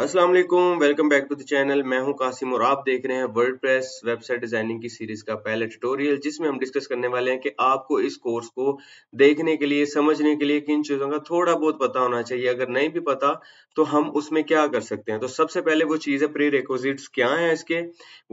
अस्सलाम वालेकुम welcome back to the channel मैं हूं कासिम और आप देख रहे हैं वर्डप्रेस वेबसाइट डिजाइनिंग की सीरीज का पहला ट्यूटोरियल जिसमें हम डिस्कस करने वाले हैं कि आपको इस कोर्स को देखने के लिए समझने के लिए किन चीजों का थोड़ा बहुत पता होना चाहिए अगर नहीं भी पता तो हम उसमें क्या कर सकते हैं तो सबसे पहले वो चीज है प्री रिक्विजिट्स क्या है इसके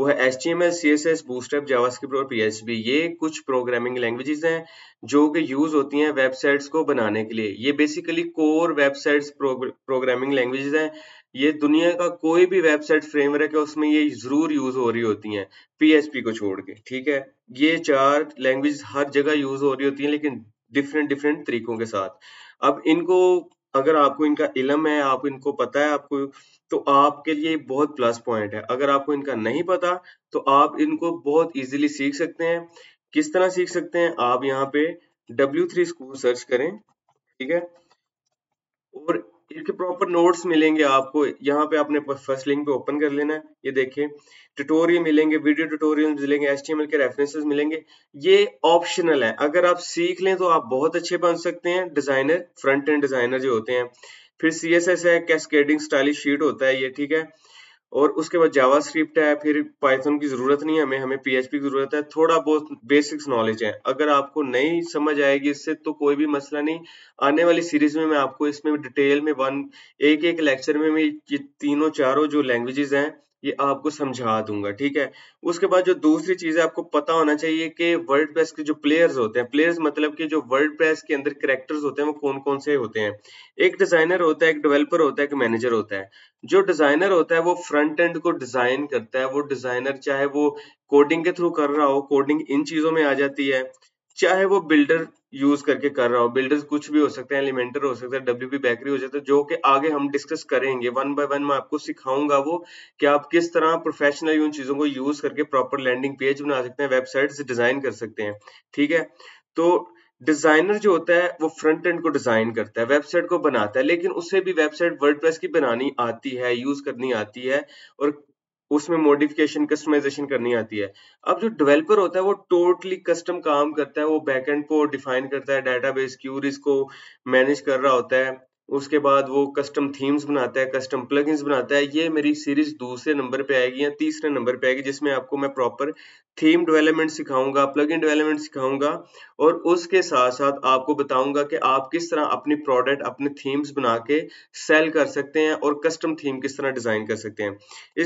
वो है S T M L C S S Bootstrap JavaScript और पी ये कुछ प्रोग्रामिंग लैंग्वेजेस हैं जो कि यूज होती हैं वेबसाइट्स को बनाने के लिए ये basically core websites programming languages हैं ये दुनिया का कोई भी वेबसाइट फ्रेमवर्क है उसमें ये जरूर यूज हो रही होती हैं पीएचपी को छोड़ के ठीक है ये चार लैंग्वेज हर जगह यूज हो रही होती हैं लेकिन डिफरेंट डिफरेंट तरीकों के साथ अब इनको अगर आपको इनका इलम है आप इनको पता है आपको तो आपके लिए बहुत प्लस पॉइंट है अगर आपको इनका नहीं पता तो आप इनको बहुत ईजिली सीख सकते हैं किस तरह सीख सकते हैं आप यहाँ पे थ्री स्कूल सर्च करें ठीक है और इसके प्रॉपर नोट्स मिलेंगे आपको यहाँ पे आपने फर्स्ट लिंक पे ओपन कर लेना है ये देखें ट्यूटोरियल मिलेंगे वीडियो ट्यूटोरियल मिलेंगे एस के रेफरेंसेस मिलेंगे ये ऑप्शनल है अगर आप सीख लें तो आप बहुत अच्छे बन सकते हैं डिजाइनर फ्रंट एंड डिजाइनर जो होते हैं फिर सी है कैसकेडिंग स्टाइलिश शीट होता है ये ठीक है और उसके बाद जावा स्क्रिप्ट है फिर पाइथन की ज़रूरत नहीं है हमें हमें पीएचपी की ज़रूरत है थोड़ा बहुत बेसिक्स नॉलेज है अगर आपको नहीं समझ आएगी इससे तो कोई भी मसला नहीं आने वाली सीरीज में मैं आपको इसमें डिटेल में वन एक एक लेक्चर में ये तीनों चारों जो लैंग्वेजेस हैं ये आपको समझा दूंगा ठीक है उसके बाद जो दूसरी चीज है आपको पता होना चाहिए कि वर्ल्ड प्रेस के जो प्लेयर्स होते हैं प्लेयर्स मतलब कि जो वर्ल्ड प्रेस के अंदर करेक्टर्स होते हैं वो कौन कौन से होते हैं एक डिजाइनर होता है एक डेवलपर होता है एक मैनेजर होता है जो डिजाइनर होता है वो फ्रंट एंड को डिजाइन करता है वो डिजाइनर चाहे वो कोडिंग के थ्रू कर रहा हो कोडिंग इन चीजों में आ जाती है चाहे वो बिल्डर यूज करके कर रहा हो बिल्डर्स कुछ भी हो सकते हैं एलिमेंटर हो सकता है डब्ल्यू पी बैकरी हो सकता है जो कि आगे हम डिस्कस करेंगे वन बाय वन मैं आपको सिखाऊंगा वो कि आप किस तरह प्रोफेशनल उन चीजों को यूज करके प्रॉपर लैंडिंग पेज बना सकते हैं वेबसाइट डिजाइन कर सकते हैं ठीक है तो डिजाइनर जो होता है वो फ्रंट एंड को डिजाइन करता है वेबसाइट को बनाता है लेकिन उसे भी वेबसाइट वर्डप्रेस की बनानी आती है यूज करनी आती है और उसमें मॉडिफिकेशन कस्टमाइजेशन करनी आती है अब जो डेवलपर होता है वो टोटली कस्टम काम करता है वो बैकएंड को डिफाइन करता है डेटाबेस क्यूरीज को मैनेज कर रहा होता है उसके बाद वो कस्टम थीम्स बनाता है कस्टम प्लगइन्स बनाता है ये मेरी सीरीज दूसरे नंबर पे आएगी या तीसरे नंबर पे आएगी जिसमें आपको मैं प्रॉपर थीम डेवलपमेंट सिखाऊंगा प्लगइन डेवलपमेंट सिखाऊंगा और उसके साथ साथ आपको बताऊंगा कि आप किस तरह अपनी प्रोडक्ट अपने थीम्स बना के सेल कर सकते हैं और कस्टम थीम किस तरह डिजाइन कर सकते हैं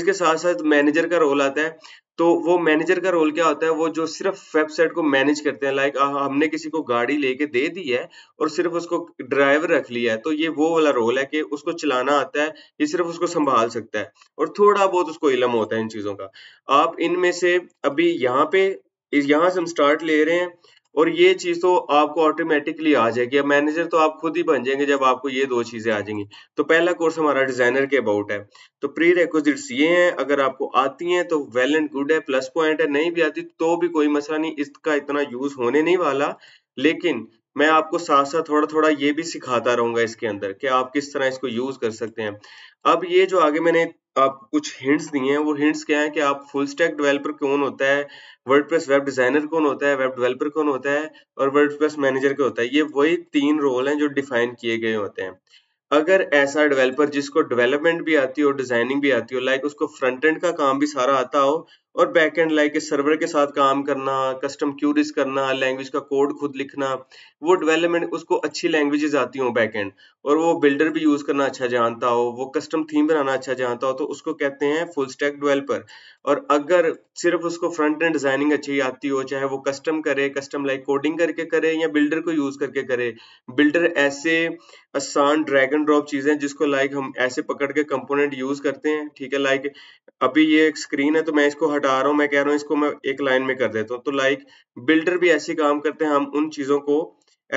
इसके साथ साथ मैनेजर का रोल आता है तो वो मैनेजर का रोल क्या होता है वो जो सिर्फ वेबसाइट को मैनेज करते हैं लाइक हमने किसी को गाड़ी लेके दे दी है और सिर्फ उसको ड्राइवर रख लिया है तो ये वो वाला रोल है कि उसको चलाना आता है ये सिर्फ उसको संभाल सकता है और थोड़ा बहुत उसको इलम होता है इन चीज़ों का आप इनमें से अभी यहाँ पे यहाँ से हम स्टार्ट ले रहे हैं और ये चीज तो आपको ऑटोमेटिकली आ जाएगी मैनेजर तो आप खुद ही बन जाएंगे जब आपको ये दो चीजें आ जाएंगी तो पहला कोर्स हमारा डिजाइनर के अबाउट है तो प्री रिक्विजिट्स ये हैं अगर आपको आती हैं तो वेल एंड गुड है प्लस पॉइंट है नहीं भी आती तो भी कोई मसला नहीं इसका इतना यूज होने नहीं वाला लेकिन मैं आपको साथ साथ थोड़ा थोड़ा ये भी सिखाता रहूंगा इसके अंदर कि आप किस तरह इसको यूज कर सकते हैं अब ये जो आगे मैंने आप कुछ हिंट्स दिए हैं वो हिंट्स क्या है कि आप फुल स्टैक डेवलपर कौन होता है वर्डप्रेस वेब डिजाइनर कौन होता है वेब डेवलपर कौन होता है और वर्डप्रेस मैनेजर क्या होता है ये वही तीन रोल हैं जो डिफाइन किए गए होते हैं अगर ऐसा डेवलपर जिसको डेवलपमेंट भी आती हो डिजाइनिंग भी आती हो लाइक उसको फ्रंट एंड का काम भी सारा आता हो और बैक एंड लाइक सर्वर के साथ काम करना कस्टम क्यूरीज करना लैंग्वेज का कोड खुद लिखना वो डेवलपमेंट उसको अच्छी लैंग्वेजेस आती हो बैकएंड और वो बिल्डर भी यूज़ करना अच्छा जानता हो वो कस्टम थीम बनाना अच्छा जानता हो तो उसको कहते हैं फुल स्टैक डेवलपर और अगर सिर्फ उसको फ्रंट एंड डिजाइनिंग अच्छी आती हो चाहे वो कस्टम करे कस्टम लाइक कोडिंग करके करे या बिल्डर को यूज़ करके करे बिल्डर ऐसे आसान ड्रैग एंड ड्रॉप चीज़ें जिसको लाइक हम ऐसे पकड़ के कंपोनेंट यूज़ करते हैं ठीक है लाइक अभी ये एक स्क्रीन है तो मैं इसको हटा हटा रहा हूं मैं कह रहा हूं इसको मैं एक लाइन में कर देता हूं तो लाइक बिल्डर भी ऐसे काम करते हैं हम उन चीज़ों को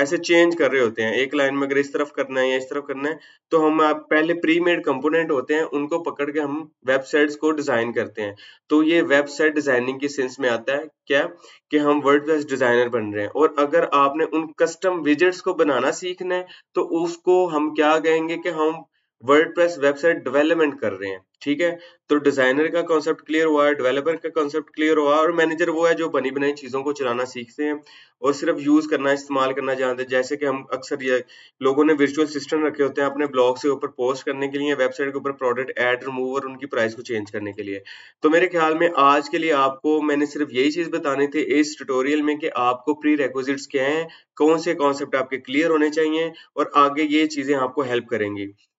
ऐसे चेंज कर रहे होते हैं एक लाइन में अगर इस तरफ करना है या इस तरफ करना है तो हम आप पहले प्री मेड कंपोनेंट होते हैं उनको पकड़ के हम वेबसाइट्स को डिजाइन करते हैं तो ये वेबसाइट डिजाइनिंग के सेंस में आता है क्या कि हम वर्ड डिजाइनर बन रहे हैं और अगर आपने उन कस्टम विजेट्स को बनाना सीखना है तो उसको हम क्या कहेंगे कि हम वर्डप्रेस वेबसाइट डेवलपमेंट कर रहे हैं ठीक है तो डिजाइनर का कॉन्सेप्ट क्लियर हुआ है डेवलपर का कॉन्सेप्ट क्लियर हुआ और मैनेजर वो है जो बनी बनाई चीजों को चलाना सीखते हैं और सिर्फ यूज करना इस्तेमाल करना जानते हैं जैसे कि हम अक्सर ये लोगों ने वर्चुअल सिस्टम रखे होते हैं अपने ब्लॉग से ऊपर पोस्ट करने के लिए वेबसाइट के ऊपर प्रोडक्ट एड रिमूव और उनकी प्राइस को चेंज करने के लिए तो मेरे ख्याल में आज के लिए आपको मैंने सिर्फ यही चीज बतानी थी इस ट्यूटोरियल में कि आपको प्री रेकोजिट्स क्या है कौन से कॉन्सेप्ट आपके क्लियर होने चाहिए और आगे ये चीजें आपको हेल्प करेंगी